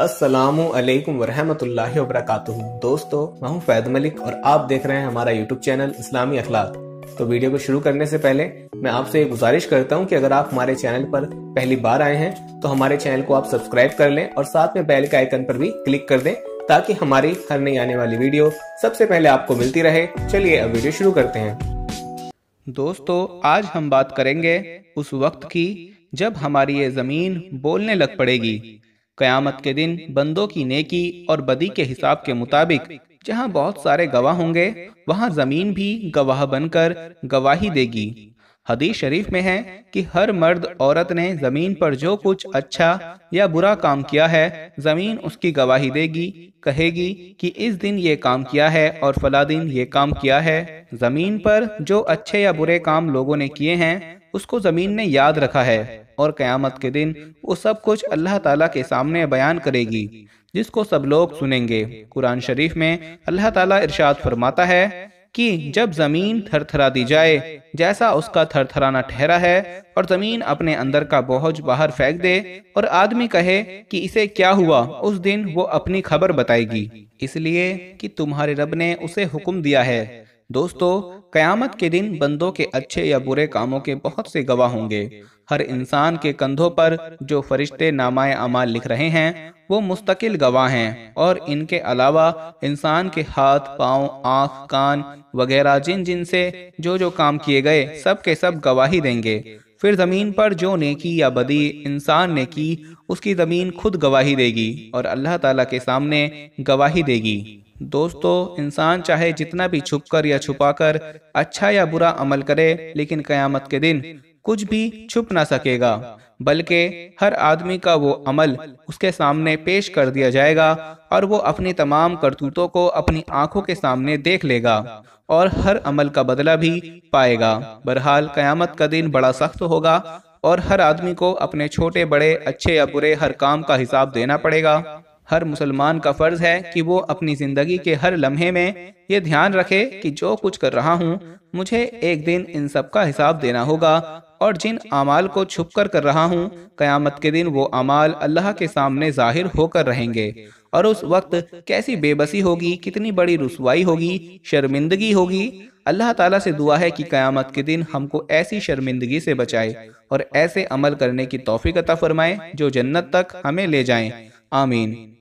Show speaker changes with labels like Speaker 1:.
Speaker 1: असलकम वरहमल वरक दोस्तों मैं हूं फैद मलिक और आप देख रहे हैं हमारा यूट्यूब चैनल इस्लामी अखलाक तो वीडियो को शुरू करने से पहले मैं आपसे गुजारिश करता हूं कि अगर आप हमारे चैनल पर पहली बार आए हैं तो हमारे चैनल को आप सब्सक्राइब कर लें और साथ में बेल के आइकन पर भी क्लिक कर दें ताकि हमारी हर नई आने वाली वीडियो सबसे पहले आपको मिलती रहे चलिए अब वीडियो शुरू करते हैं दोस्तों आज हम बात करेंगे उस वक्त की जब हमारी ये जमीन बोलने लग पड़ेगी कयामत के दिन बंदों की नेकी और बदी के हिसाब के मुताबिक जहाँ बहुत सारे गवाह होंगे वहाँ जमीन भी गवाह बनकर गवाही देगी हदीस शरीफ में है कि हर मर्द औरत ने जमीन पर जो कुछ अच्छा या बुरा काम किया है जमीन उसकी गवाही देगी कहेगी कि इस दिन ये काम किया है और फला दिन ये काम किया है जमीन पर जो अच्छे या बुरे काम लोगों ने किए हैं उसको जमीन ने याद रखा है और क़यामत के दिन वो सब कुछ अल्लाह ताला के सामने बयान करेगी जिसको सब लोग सुनेंगे कुरान शरीफ में अल्लाह ताला इरशाद फरमाता है कि जब ज़मीन थरथरा दी जाए जैसा उसका थरथराना ठहरा है और ज़मीन अपने अंदर का बोझ बाहर फेंक दे और आदमी कहे कि इसे क्या हुआ उस दिन वो अपनी खबर बताएगी इसलिए कि तुम्हारे रब ने उसे हुक्म दिया है दोस्तों कयामत के दिन बंदों के अच्छे या बुरे कामों के बहुत से गवाह होंगे हर इंसान के कंधों पर जो फरिश्ते नामाए अमाल लिख रहे हैं वो मुस्तकिल गवाह हैं और इनके अलावा इंसान के हाथ पाँव आँख कान वगैरह जिन जिन से जो जो काम किए गए सब के सब गवाही देंगे फिर ज़मीन पर जो नेकी या बदी इंसान ने की उसकी ज़मीन खुद गवाही देगी और अल्लाह ताला के सामने गवाही देगी दोस्तों इंसान चाहे जितना भी छुपकर या छुपाकर अच्छा या बुरा अमल करे लेकिन कयामत के दिन कुछ भी छुप ना सकेगा बल्कि हर आदमी का वो अमल उसके सामने पेश कर दिया जाएगा और वो अपनी तमाम करतूतों को अपनी आंखों के सामने देख लेगा और हर अमल का बदला भी पाएगा बहरहाल कयामत का दिन बड़ा सख्त होगा और हर आदमी को अपने छोटे बड़े अच्छे या बुरे हर काम का हिसाब देना पड़ेगा हर मुसलमान का फ़र्ज़ है कि वो अपनी ज़िंदगी के हर लम्हे में ये ध्यान रखे कि जो कुछ कर रहा हूँ मुझे एक दिन इन सब का हिसाब देना होगा और जिन अमाल को छुप कर कर रहा हूँ क़यामत के दिन वो अमाल अल्लाह के सामने ज़ाहिर होकर रहेंगे और उस वक्त कैसी बेबसी होगी कितनी बड़ी रसवाई होगी शर्मिंदगी होगी अल्लाह ताला से दुआ है कि क़यामत के दिन हमको ऐसी शर्मिंदगी से बचाए और ऐसे अमल करने की तोफ़ी अता फ़रमाए जो जन्नत तक हमें ले जाएं आमीन